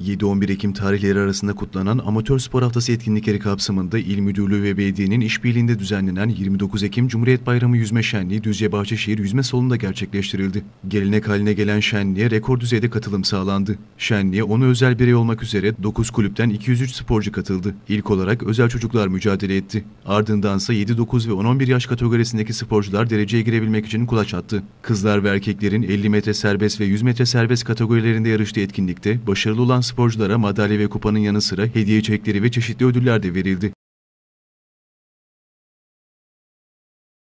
7-11 Ekim tarihleri arasında kutlanan Amatör Spor Haftası etkinlikleri kapsamında İl Müdürlüğü ve Belediyenin işbirliğinde düzenlenen 29 Ekim Cumhuriyet Bayramı Yüzme Şenliği Düzce Bahçeşehir Yüzme Salonu'nda gerçekleştirildi. Gelenek haline gelen şenliğe rekor düzeyde katılım sağlandı. Şenliğe onu özel birey olmak üzere 9 kulüpten 203 sporcu katıldı. İlk olarak özel çocuklar mücadele etti. Ardındansa 7-9 ve 10-11 yaş kategorisindeki sporcular dereceye girebilmek için kulaç attı. Kızlar ve erkeklerin 50 metre serbest ve 100 metre serbest kategorilerinde yarıştığı etkinlikte başarılı olan sporculara madalya ve kupanın yanı sıra hediye çekleri ve çeşitli ödüller de verildi.